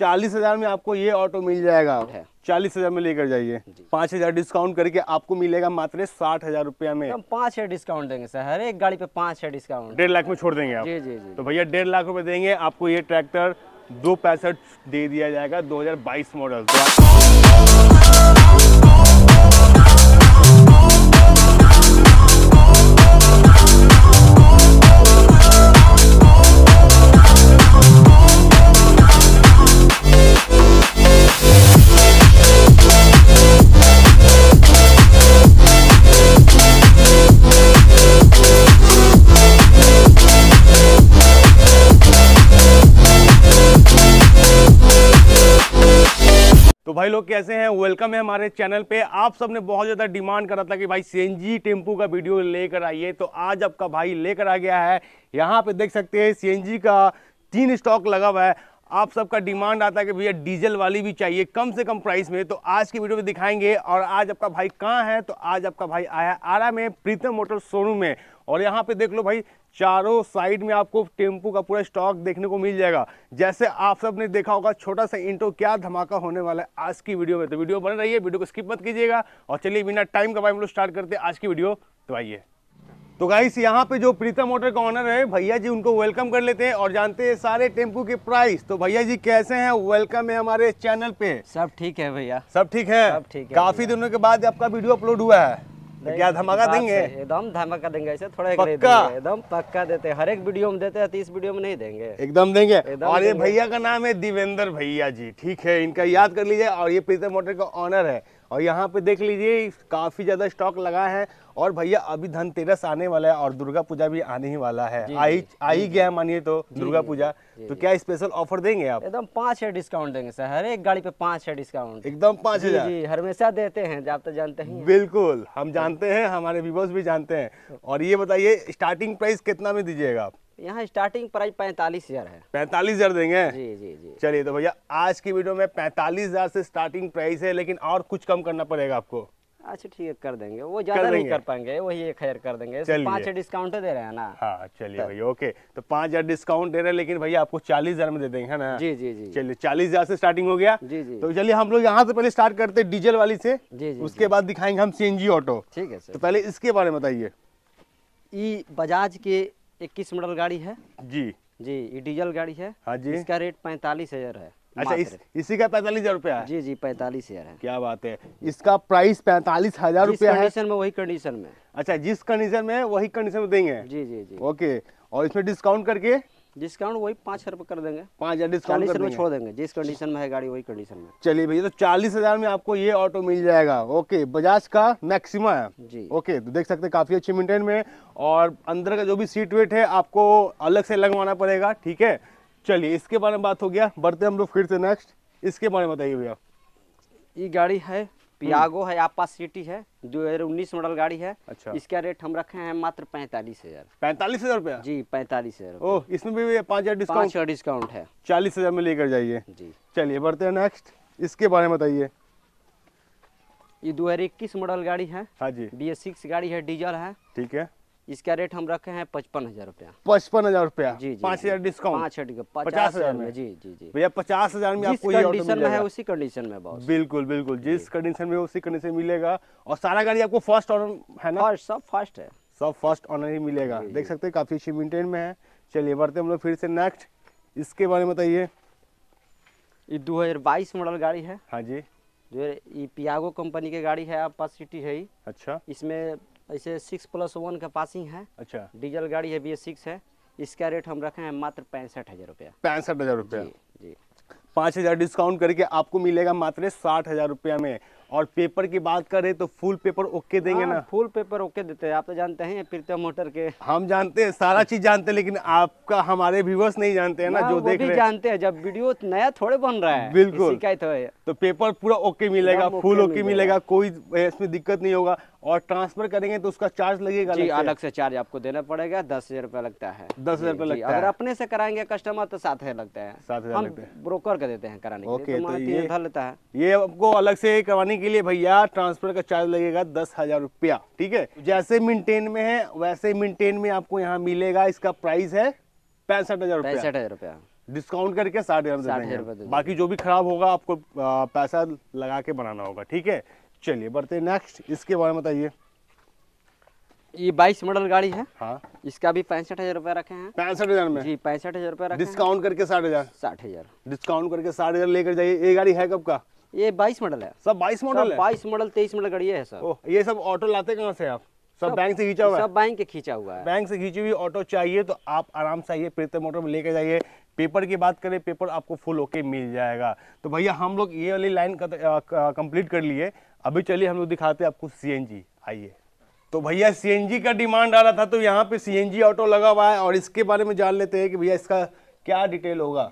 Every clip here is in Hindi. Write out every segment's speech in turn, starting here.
चालीस हजार में आपको ये ऑटो मिल जाएगा चालीस हजार में लेकर जाइए पाँच हजार डिस्काउंट करके आपको मिलेगा मात्र साठ हजार रुपया में हम पाँच हजार डिस्काउंट देंगे सर हर एक गाड़ी पे पाँच हजार डिस्काउंट डेढ़ लाख में छोड़ देंगे आप जी जी जी तो भैया डेढ़ लाख रुपए देंगे आपको ये ट्रैक्टर दो पैंसठ दे दिया जाएगा दो मॉडल भाई लोग कैसे हैं वेलकम है हमारे चैनल पे आप सब ने बहुत ज़्यादा डिमांड करा था कि भाई सी टेम्पू का वीडियो लेकर आइए तो आज आपका भाई लेकर आ गया है यहाँ पे देख सकते हैं सी का तीन स्टॉक लगा हुआ है आप सबका डिमांड आता है कि भैया डीजल वाली भी चाहिए कम से कम प्राइस में तो आज की वीडियो में दिखाएंगे और आज आपका भाई कहाँ है तो आज आपका भाई आया आरा में प्रीतम मोटर शोरूम में और यहाँ पे देख लो भाई चारों साइड में आपको टेम्पो का पूरा स्टॉक देखने को मिल जाएगा जैसे आप सब ने देखा होगा छोटा सा इंटो क्या धमाका होने वाला है आज की वीडियो में तो वीडियो बन रही है वीडियो को स्किप मत कीजिएगा और चलिए बिना टाइम का हम लोग स्टार्ट करते हैं आज की वीडियो तो आइए तो गाइस यहाँ पे जो प्रीतम मोटर का ऑनर है भैया जी उनको वेलकम कर लेते हैं और जानते हैं सारे टेम्पू के प्राइस तो भैया जी कैसे हैं वेलकम है हमारे चैनल पे सब ठीक है भैया सब ठीक है सब ठीक है काफी दिनों के बाद आपका वीडियो अपलोड हुआ है क्या धमाका देंगे एकदम धमाका देंगे ऐसे थोड़ा पक्का एकदम पक्का देते हर एक वीडियो में देते हैं तीस वीडियो में नहीं देंगे एकदम देंगे और ये भैया का नाम है दिवेंद्र भैया जी ठीक है इनका याद कर लीजिए और ये प्रीतम मोटर का ऑनर है और यहाँ पे देख लीजिए काफ़ी ज़्यादा स्टॉक लगा है और भैया अभी धनतेरस आने वाला है और दुर्गा पूजा भी आने ही वाला है आई आई गया मानिए तो दुर्गा पूजा तो क्या स्पेशल ऑफर देंगे आप एकदम पाँच है डिस्काउंट देंगे सर हर एक गाड़ी पे पाँच है डिस्काउंट एकदम पाँच हजार हमेशा देते हैं आप तो जानते हैं बिल्कुल हम हाँ। जानते हैं हमारे व्यूवर्स भी जानते हैं और ये बताइए स्टार्टिंग प्राइस कितना में दीजिएगा आप यहाँ स्टार्टिंग प्राइस पैंतालीस हजार है पैंतालीस हजार देंगे जी जी जी चलिए तो भैया आज की वीडियो में पैंतालीस हजार से स्टार्टिंग प्राइस है लेकिन और कुछ कम करना पड़ेगा आपको अच्छा ठीक है कर देंगे वो ज्यादा नहीं कर पाएंगे वही एक हजार कर देंगे पाँच हजार डिस्काउंट दे रहे हैं ना हाँ चलिए तो भैया ओके तो पाँच हजार डिस्काउंट दे रहे हैं लेकिन भैया आपको चालीस हजार में दे देंगे है ना जी जी जी चलिए चालीस हजार से स्टार्टिंग हो गया जी जी तो चलिए हम लोग यहाँ से पहले स्टार्ट करते हैं डीजल वाली से जी जी उसके बाद दिखाएंगे हम सी ऑटो ठीक है तो पहले इसके बारे में बताइए ये बजाज के इक्कीस मॉडल गाड़ी है जी जी ये डीजल गाड़ी है हाँ जी इसका रेट पैंतालीस हजार है अच्छा इस, इसी का पैंतालीस हजार रुपया जी जी पैंतालीस हजार है क्या बात है इसका प्राइस पैंतालीस हजार रुपया कंडीशन में वही कंडीशन में अच्छा जिस कंडीशन में वही कंडीशन में देंगे जी जी जी ओके और इसमें डिस्काउंट करके डिस्काउंट वही पाँच हजार कर देंगे पाँच हजार डिस्काउंट में छोड़ देंगे जिस कंडीशन में है गाड़ी वही कंडीशन में चलिए भैया तो चालीस हजार में आपको ये ऑटो मिल जाएगा ओके बजाज का मैक्सिमा है जी ओके तो देख सकते हैं काफी अच्छी मेंटेन में और अंदर का जो भी सीट वेट है आपको अलग से लगवाना पड़ेगा ठीक है चलिए इसके बारे में बात हो गया बढ़ते हम लोग फिर से नेक्स्ट इसके बारे में बताइए भैया ये गाड़ी है पियागो हम्म। है आपा सिटी है दो हजार उन्नीस मॉडल गाड़ी है अच्छा इसका रेट हम रखे हैं मात्र पैंतालीस हजार पैंतालीस हजार रुपया जी पैंतालीस हजार ओह इसमें भी पाँच हजार डिस्काउंट डिस्काउंट है चालीस हजार में लेकर जाइए जी चलिए बढ़ते हैं नेक्स्ट इसके बारे में बताइए ये दो हजार इक्कीस मॉडल गाड़ी है हाँ जी बी एस सिक्स गाड़ी है डीजल है ठीक है इसका रेट हम रखे हैं पचपन हजार रूपया पचपन हजार रूपया जी जी पाँच हजार डिस्काउंट पाँच हजार पचास हजार में जी जी जी भैया पचास हजार में आपको कंडीशन में है उसी कंडीशन में बहुत बिल्कुल बिल्कुल जिस कंडीशन में उसी कंडीशन मिलेगा और सारा गाड़ी आपको फर्स्ट ऑनर है ना सब फर्स्ट है सब फर्स्ट ऑनर ही मिलेगा देख सकते हैं काफी अच्छी मेंटेन में है चलिए बढ़ते हम लोग फिर से नेक्स्ट इसके बारे में बताइए ये 2022 मॉडल गाड़ी है हाँ जी जो ये पियागो कंपनी की गाड़ी है आप पास सिटी है ही अच्छा इसमें ऐसे सिक्स प्लस वन का पासिंग है अच्छा डीजल गाड़ी है बी सिक्स है इसका रेट हम रखे हैं मात्र पैंसठ हजार रुपया पैंसठ हजार रुपया जी, जी। पाँच हजार डिस्काउंट करके आपको मिलेगा मात्र साठ हजार रुपया में और पेपर की बात करें तो फुल पेपर ओके देंगे हाँ, ना फुल पेपर ओके देते हैं आप तो जानते हैं प्रीतम मोटर के हम जानते हैं सारा चीज जानते हैं लेकिन आपका हमारे व्यूवर्स नहीं जानते हैं ना, ना हाँ, जो देख रहे जानते हैं जब वीडियो नया थोड़े बन रहा है बिल्कुल तो, तो पेपर पूरा ओके मिलेगा फुल ओके मिलेगा कोई इसमें दिक्कत नहीं होगा और ट्रांसफर करेंगे तो उसका चार्ज लगेगा जी अलग से चार्ज आपको देना पड़ेगा दस हजार रूपया लगता है दस हजार रूपया लगता है अगर अपने से कराएंगे कस्टमर तो सात हजार लगता है सात हजार ब्रोकर का देते हैं कराने ओके तो, तो ये लेता है ये आपको अलग से करवाने के लिए भैया ट्रांसपोर्ट का चार्ज लगेगा दस हज़ार रुपया ठीक है जैसे मेंटेन में है वैसे मेंटेन में आपको यहाँ मिलेगा इसका प्राइस है पैंसठ हज़ार पैंसठ हज़ार रुपया डिस्काउंट करके साठ हज़ार बाकी जो भी खराब होगा आपको पैसा लगा के बनाना होगा ठीक है चलिए बढ़ते नेक्स्ट इसके बारे में बताइए ये बाईस मॉडल गाड़ी है हाँ इसका भी पैंसठ हजार रुपया रखे हैं पैंसठ हजार में जी पैंसठ हजार रुपया डिस्काउंट करके साठ हजार साठ हजार डिस्काउंट करके साठ हजार लेकर जाइए ये गाड़ी है कब का ये बाईस मॉडल है सब बाईस मॉडल है बाईस मॉडल तेईस मॉडल गाड़ी है सर ये सब ऑटो लाते कहाँ से आप सब बैंक से खींचा हुआ है सब बैंक के खींचा हुआ है बैंक से खींची हुई ऑटो चाहिए तो आप आराम से आइए प्रीतम मोटर में लेके जाइए पेपर की बात करें पेपर आपको फुल ओके मिल जाएगा तो भैया हम लोग ये वाली लाइन कंप्लीट कर लिए अभी चलिए हम लोग दिखाते आपको सी आइए तो भैया सीएनजी का डिमांड आ रहा था तो यहाँ पे सीएनजी ऑटो लगा हुआ है और इसके बारे में जान लेते हैं कि भैया इसका क्या डिटेल होगा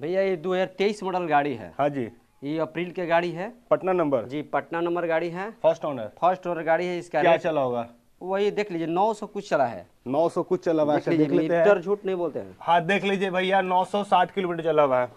भैया ये 2023 मॉडल गाड़ी है हाँ जी ये अप्रैल के गाड़ी है पटना नंबर जी पटना नंबर गाड़ी है फर्स्ट ऑनर फर्स्ट ऑनर गाड़ी है इसका क्या चला होगा वही देख लीजिए सौ कुछ चला है नौ सौ कुछ चला हुआ है देख मीटर झूठ नहीं बोलते हैं हाँ देख लीजिए भैया नौ सौ साठ किलोमीटर चला हुआ है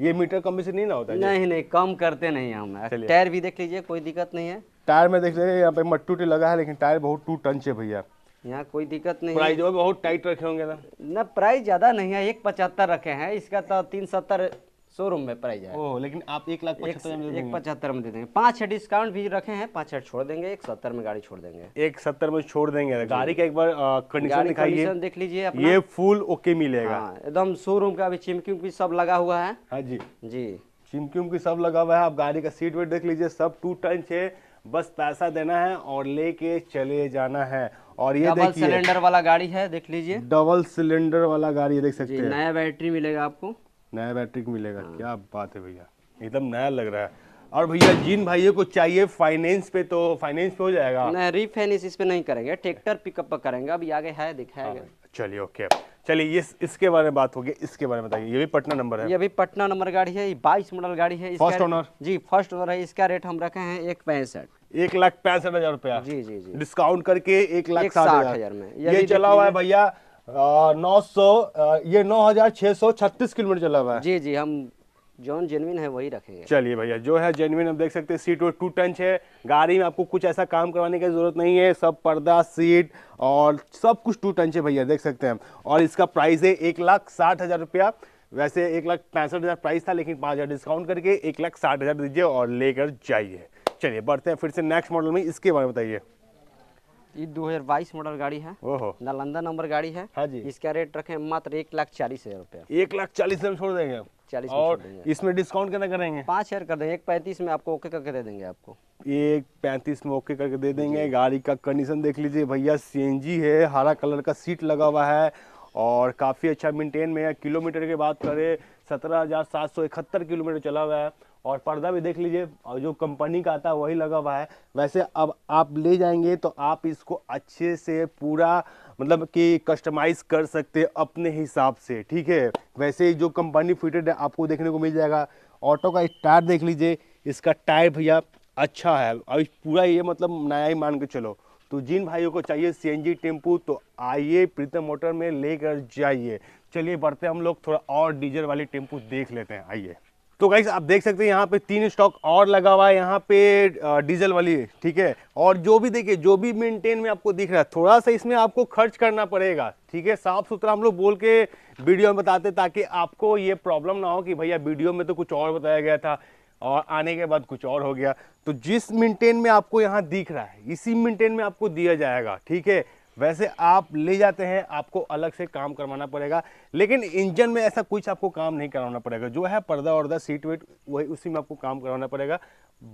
ये मीटर कम से नहीं ना होता है नहीं नहीं कम करते नहीं हम टायर भी देख लीजिए कोई दिक्कत नहीं है टायर में देख लीजिए यहाँ पे मट्टू लगा है लेकिन टायर बहुत टू टंच है भैया यहाँ कोई दिक्कत नहीं प्राइस बहुत टाइट रखे होंगे ना ना प्राइस ज्यादा नहीं है एक पचहत्तर रखे हैं इसका तो तीन सत्तर शोरूम में प्राइस है लेकिन आप एक लाख एक एक पचहत्तर में दे देंगे पाँच डिस्काउंट भी रखे हैं पाँच छोड़ देंगे एक सत्तर में गाड़ी छोड़ देंगे एक सत्तर में छोड़ देंगे गाड़ी का एक बार कंडीशन दिखाइए देख लीजिए ये फुल ओके मिलेगा हाँ, एकदम शोरूम का अभी चिमकी उमकी सब लगा हुआ है हाँ जी जी चिमकी उमकी सब लगा हुआ है आप गाड़ी का सीट वेट देख लीजिए सब टू टंच है बस पैसा देना है और लेके चले जाना है और ये डबल सिलेंडर वाला गाड़ी है देख लीजिए डबल सिलेंडर वाला गाड़ी देख सकते हैं नया बैटरी मिलेगा आपको नया बैटरी मिलेगा हाँ। क्या बात है भैया एकदम नया लग रहा है और भैया जिन भाइयों को चाहिए फाइनेंस पे तो फाइनेंस पे हो जाएगा नहीं रीफाइनेंस इस पे नहीं करेंगे ट्रैक्टर पिकअप पर करेंगे अभी आगे है दिखाएगा हाँ चलिए ओके चलिए ये इसके बारे में बात होगी इसके बारे में बताइए ये भी पटना नंबर है ये भी पटना नंबर गाड़ी है ये बाईस मॉडल गाड़ी है फर्स्ट ओनर जी फर्स्ट ओनर है इसका रेट हम रखे हैं एक पैंसठ एक लाख पैंसठ हजार रुपया जी जी जी डिस्काउंट करके एक लाख साठ हजार में ये चला हुआ है भैया नौ सौ ये नौ हजार छह सौ छत्तीस किलोमीटर चला हुआ है जी जी हम जोन जेनविन है वही रखेंगे चलिए भैया जो है जेनविन आप देख सकते हैं सीट वो टू टंच है गाड़ी में आपको कुछ ऐसा काम करवाने की ज़रूरत नहीं है सब पर्दा सीट और सब कुछ टू टंच है भैया देख सकते हैं और इसका प्राइस है एक लाख साठ हज़ार रुपया वैसे एक लाख पैंसठ हज़ार प्राइस था लेकिन पाँच हज़ार डिस्काउंट करके एक लाख साठ हज़ार दीजिए और लेकर जाइए चलिए बढ़ते हैं फिर से नेक्स्ट मॉडल में इसके बारे में बताइए ये 2022 मॉडल गाड़ी है नालंदा नंबर गाड़ी है हाँ जी इसका रेट रखे मात्र एक लाख चालीस हजार रूपए एक लाख चालीस हजार छोड़ देंगे चालीस और इसमें डिस्काउंट कितना करेंगे पाँच हजार कर देंगे एक पैंतीस में आपको ओके करके दे देंगे आपको एक पैंतीस में ओके करके दे देंगे गाड़ी का कंडीशन देख लीजिए भैया सी है हरा कलर का सीट लगा हुआ है और काफ़ी अच्छा मेंटेन में है किलोमीटर की बात करें सत्रह हज़ार सात सौ इकहत्तर किलोमीटर चला हुआ है और पर्दा भी देख लीजिए और जो कंपनी का आता है वही लगा हुआ है वैसे अब आप ले जाएंगे तो आप इसको अच्छे से पूरा मतलब कि कस्टमाइज़ कर सकते अपने हिसाब से ठीक है वैसे जो कंपनी फिटेड है आपको देखने को मिल जाएगा ऑटो का टायर देख लीजिए इसका टायर भैया अच्छा है और पूरा ये मतलब नया ही मान के चलो तो जिन भाइयों को चाहिए सीएनजी टेम्पू तो आइए प्रीतम मोटर में लेकर जाइए चलिए बढ़ते हम लोग थोड़ा और डीजल वाले टेम्पू देख लेते हैं आइए तो गाइस आप देख सकते हैं यहाँ पे तीन स्टॉक और लगा हुआ है यहाँ पे डीजल वाली ठीक है और जो भी देखिए जो भी मेंटेन में आपको दिख रहा है थोड़ा सा इसमें आपको खर्च करना पड़ेगा ठीक है साफ सुथरा हम लोग बोल के वीडियो में बताते ताकि आपको ये प्रॉब्लम ना हो कि भैया वीडियो में तो कुछ और बताया गया था और आने के बाद कुछ और हो गया तो जिस मेंटेन में आपको यहाँ दिख रहा है इसी मेंटेन में आपको दिया जाएगा ठीक है वैसे आप ले जाते हैं आपको अलग से काम करवाना पड़ेगा लेकिन इंजन में ऐसा कुछ आपको काम नहीं करवाना पड़ेगा जो है पर्दा वर्दा सीट वेट वही उसी में आपको काम करवाना पड़ेगा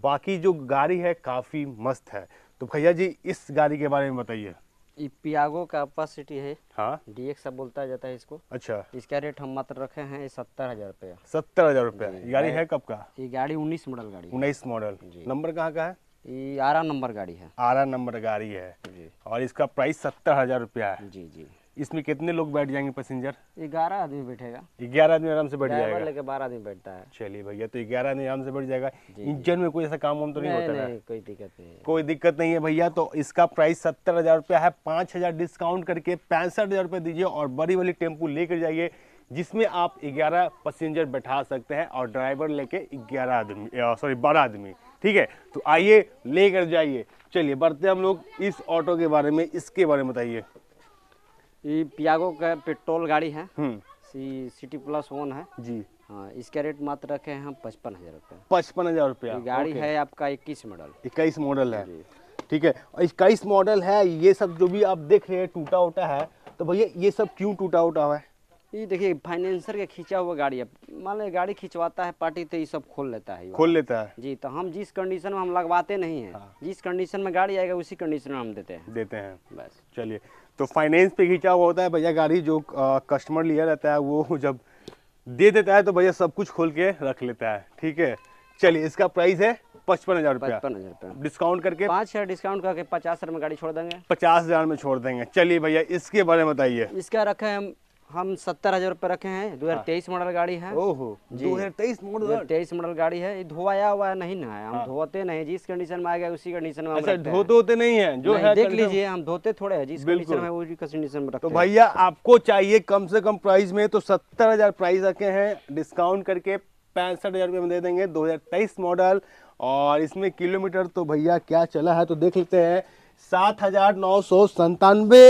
बाकी जो गाड़ी है काफ़ी मस्त है तो भैया जी इस गाड़ी के बारे में बताइए ये पियागो का सिटी है हाँ डी एक्स बोलता जाता है इसको अच्छा इसका रेट हम मात्र रखे हैं सत्तर हजार रुपया सत्तर हजार रुपया गाड़ी है कब का ये गाड़ी उन्नीस मॉडल गाड़ी उन्नीस मॉडल नंबर कहाँ का है ये आरा नंबर गाड़ी है आरा नंबर गाड़ी है जी और इसका प्राइस सत्तर हजार रुपया है जी जी इसमें कितने लोग बैठ जाएंगे पैसेंजर ग्यारह आदमी बैठेगा ग्यारह आदमी आराम से बैठ जाएगा लेके बारह आदमी बैठता है चलिए भैया तो ग्यारह आदमी आराम से बैठ जाएगा इंजन में कोई ऐसा काम वाम तो नहीं, नहीं होता नहीं, है कोई दिक्कत नहीं कोई दिक्कत नहीं है भैया तो इसका प्राइस सत्तर हजार रुपया है पाँच हजार डिस्काउंट करके पैंसठ हजार रुपया दीजिए और बड़ी वाली टेम्पू लेकर जाइए जिसमें आप ग्यारह पैसेंजर बैठा सकते हैं और ड्राइवर लेके ग्यारह आदमी सॉरी बारह आदमी ठीक है तो आइए लेकर जाइए चलिए बढ़ते हम लोग इस ऑटो के बारे में इसके बारे में बताइए ये पियागो का पेट्रोल गाड़ी है हम्म। सी, सिटी प्लस वन है जी हाँ इसका रेट मात्र रखे हैं हम पचपन हजार रूपए पचपन हजार रूपया गाड़ी है आपका इक्कीस मॉडल इक्कीस मॉडल है ठीक है इक्कीस मॉडल है ये सब जो भी आप देख रहे हैं टूटा उटा है तो भैया ये सब क्यों टूटा उटा हुआ है ये देखिए फाइनेंसर के खींचा हुआ गाड़ी है मान लो गाड़ी खिंचवाता है पार्टी तो ये सब खोल लेता है खोल लेता है जी तो हम जिस कंडीशन में हम लगवाते नहीं है हाँ। जिस कंडीशन में गाड़ी आएगा उसी कंडीशन में हम देते हैं देते हैं बस चलिए तो फाइनेंस पे खींचा हुआ होता है भैया गाड़ी जो कस्टमर लिया रहता है वो जब दे देता है तो भैया सब कुछ खोल के रख लेता है ठीक है चलिए इसका प्राइस है पचपन हजार पचपन हजार डिस्काउंट करके पाँच हजार डिस्काउंट करके पचास हजार में गाड़ी छोड़ देंगे पचास हजार में छोड़ देंगे चलिए भैया इसके बारे में बताइए इसका रखा है हम हम सत्तर हजार रूपए रखे हैं दो हजार तेईस मॉडल गाड़ी है ओहो जी दो हजार तेईस मॉडल तेईस मॉडल गाड़ी है ये धोया हुआ है नहीं ना है हम हाँ। धोते नहीं जिस कंडीशन में आ गया उसी कंडीशन में अच्छा, धोते होते नहीं है जो है देख लीजिए हम धोते थोड़े है जिस कंडीशन में उसी कंडीशन में तो भैया आपको चाहिए कम से कम प्राइस में तो सत्तर हजार प्राइस रखे हैं डिस्काउंट करके पैंसठ हजार रुपये में दे देंगे दो हजार तेईस मॉडल और इसमें किलोमीटर तो भैया क्या चला है तो देख लेते हैं सात हजार नौ सौ संतानवे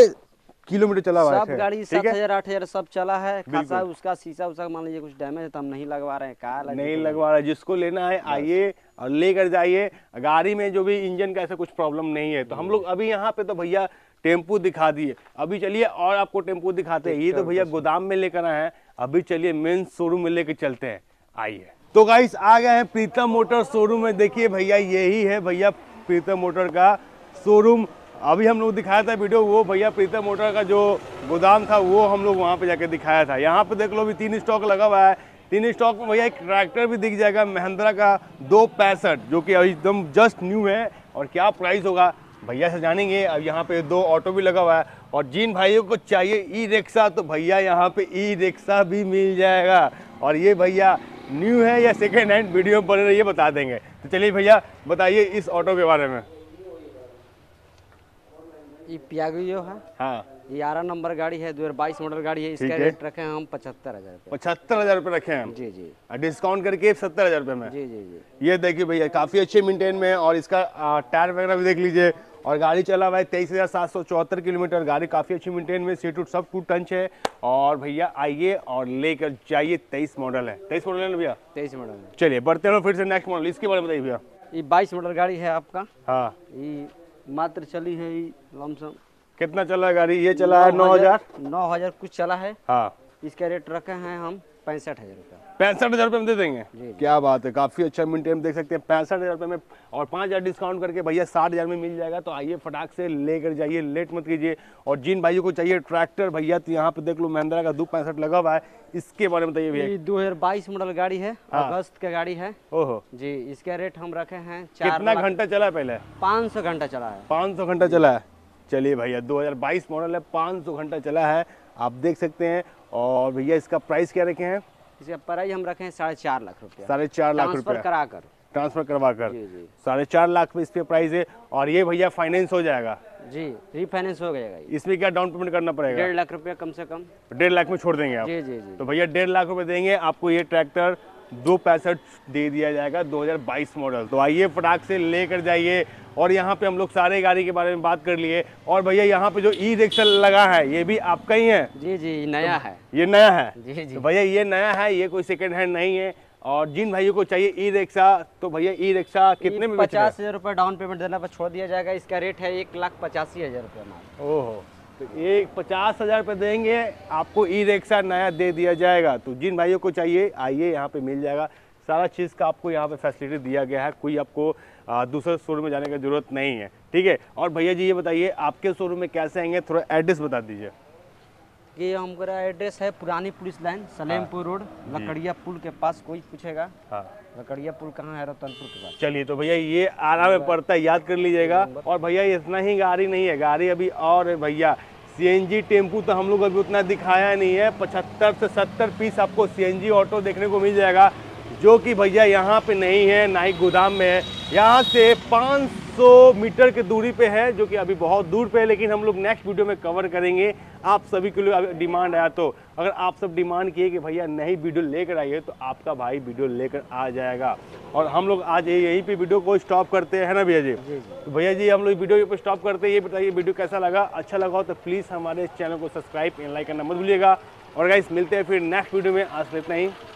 किलोमीटर चला हुआ है सब गाड़ी सात हजार आठ हजार सब चला है खासा उसका शीशा उसका मान लीजिए कुछ डैमेज है तो हम नहीं लगवा रहे हैं कहा तो नहीं लगवा रहे जिसको लेना है आइए और लेकर जाइए गाड़ी में जो भी इंजन का ऐसा कुछ प्रॉब्लम नहीं है तो हम लोग अभी यहाँ पे तो भैया टेम्पू दिखा दिए अभी चलिए और आपको टेम्पू दिखाते हैं ये तो भैया गोदाम में लेकर आए हैं अभी चलिए मेन शोरूम में लेकर चलते हैं आइए तो गाइस आ गए हैं प्रीतम मोटर शोरूम में देखिए भैया यही है भैया प्रीतम मोटर का शोरूम अभी हम लोग दिखाया था वीडियो वो भैया प्रीतम मोटर का जो गोदाम था वो हम लोग वहाँ पे जाके दिखाया था यहाँ पे देख लो अभी तीन स्टॉक लगा हुआ है तीन स्टॉक में भैया एक ट्रैक्टर भी दिख जाएगा महिंद्रा का दो पैंसठ जो कि अभी एकदम जस्ट न्यू है और क्या प्राइस होगा भैया से जानेंगे अब यहाँ पे दो ऑटो भी लगा हुआ है और जिन भाइयों को चाहिए ई रिक्शा तो भैया यहाँ पे ई रिक्शा भी मिल जाएगा और ये भैया न्यू है या सेकेंड हैंड वीडियो बने रही है बता देंगे तो चलिए भैया बताइए इस ऑटो के बारे में ये पियागियो है हाँ ग्यारह नंबर गाड़ी है दो हजार बाईस मॉडल गाड़ी है इसका रेट रखे हैं हम पचहत्तर हजार पचहत्तर हजार रूपए रखे हैं जी जी डिस्काउंट करके सत्तर हजार रूपए में जी जी जी ये देखिए भैया काफी अच्छे मेंटेन में और इसका टायर वगैरह भी देख लीजिए और गाड़ी चला हुआ है तेईस हज़ार सात सौ चौहत्तर किलोमीटर गाड़ी काफ़ी अच्छी मेंटेन में सीट उट सब कुछ टंच है और भैया आइए और लेकर जाइए तेईस मॉडल है तेईस मॉडल है ना भैया तेईस मॉडल चलिए बढ़ते हैं फिर से नेक्स्ट मॉडल इसके बारे में बताइए भैया ये बाईस मॉडल गाड़ी है आपका हाँ ये मात्र चली है लमसम कितना चला गाड़ी ये चला है नौ हजार नौ हजार कुछ चला है हाँ इसका रेट रखे हैं हम पैंसठ हज़ार रुपये पैंसठ हज़ार रुपये में दे देंगे जी, जी। क्या बात है काफ़ी अच्छा मिड देख सकते हैं पैंसठ हज़ार रुपये में और पाँच हज़ार डिस्काउंट करके भैया साठ हज़ार में मिल जाएगा तो आइए फटाक से लेकर जाइए लेट मत कीजिए और जिन भाइयों को चाहिए ट्रैक्टर भैया तो यहाँ पे देख लो महिंद्रा का दो पैंसठ लगा हुआ है इसके बारे में बताइए भैया दो हज़ार बाईस मॉडल गाड़ी है हाँ। अगस्त का गाड़ी है ओहो जी इसका रेट हम रखे हैं कितना घंटा चला है पहले पाँच सौ घंटा चला है पाँच सौ घंटा चला है चलिए भैया 2022 मॉडल है 500 घंटा चला है आप देख सकते हैं और भैया इसका प्राइस क्या रखे हैं इसका प्राइस हम रखे हैं साढ़े चार लाख रुपए साढ़े चार लाख रुपए करा कर ट्रांसफर करवा कर साढ़े चार लाख में इस पे प्राइस है और ये भैया फाइनेंस हो जाएगा जी रिफाइनेंस हो जाएगा इसमें क्या डाउन पेमेंट करना पड़ेगा डेढ़ लाख रुपया कम से कम डेढ़ लाख में छोड़ देंगे आप जी जी जी तो भैया डेढ़ लाख रुपए देंगे आपको ये ट्रैक्टर दो पैंसठ दे दिया जाएगा 2022 मॉडल तो आइए फटाक से लेकर जाइए और यहाँ पे हम लोग सारे गाड़ी के बारे में बात कर लिए और भैया यहाँ पे जो ई रिक्शा लगा है ये भी आपका ही है जी जी नया तो, है ये नया है जी जी तो भैया ये नया है ये कोई सेकेंड हैंड नहीं है और जिन भाइयों को चाहिए ई रिक्शा तो भैया ई रिक्शा कितने में पचास हजार रुपये डाउन पेमेंट देना पर छोड़ दिया जाएगा इसका रेट है एक लाख पचासी हजार रुपये ओहो तो एक पचास हज़ार रुपये देंगे आपको ई रिक्शा नया दे दिया जाएगा तो जिन भाइयों को चाहिए आइए यहाँ पे मिल जाएगा सारा चीज़ का आपको यहाँ पे फैसिलिटी दिया गया है कोई आपको दूसरे शोरूम में जाने की ज़रूरत नहीं है ठीक है और भैया जी ये बताइए आपके शोरूम में कैसे आएंगे थोड़ा एड्रेस बता दीजिए ये हमारा एड्रेस है पुरानी पुलिस लाइन हाँ। सलेमपुर रोड लकड़िया पुल के पास कोई पूछेगा हाँ रकड़िया पुल कहाँ है रतनपुर के पास चलिए तो भैया ये आरा में पड़ता है याद कर लीजिएगा और भैया इतना ही गाड़ी नहीं है गाड़ी अभी और है भैया सीएनजी टेम्पू तो हम लोग अभी उतना दिखाया नहीं है पचहत्तर से सत्तर पीस आपको सीएनजी ऑटो देखने को मिल जाएगा जो कि भैया यहाँ पे नहीं है ना ही गोदाम में है यहाँ से पाँच 100 मीटर की दूरी पे है जो कि अभी बहुत दूर पे है लेकिन हम लोग नेक्स्ट वीडियो में कवर करेंगे आप सभी के लिए डिमांड आया तो अगर आप सब डिमांड किए कि भैया नहीं वीडियो लेकर आइए तो आपका भाई वीडियो लेकर आ जाएगा और हम लोग आज यहीं पे वीडियो को स्टॉप करते हैं ना भैया जी तो भैया जी हम लोग वीडियो पर स्टॉप करते हैं ये बताइए वीडियो कैसा लगा अच्छा लगा हो तो प्लीज़ हमारे चैनल को सब्सक्राइब एंड लाइक करना मत भूलिएगा और गाइस मिलते हैं फिर नेक्स्ट वीडियो में आज इतना ही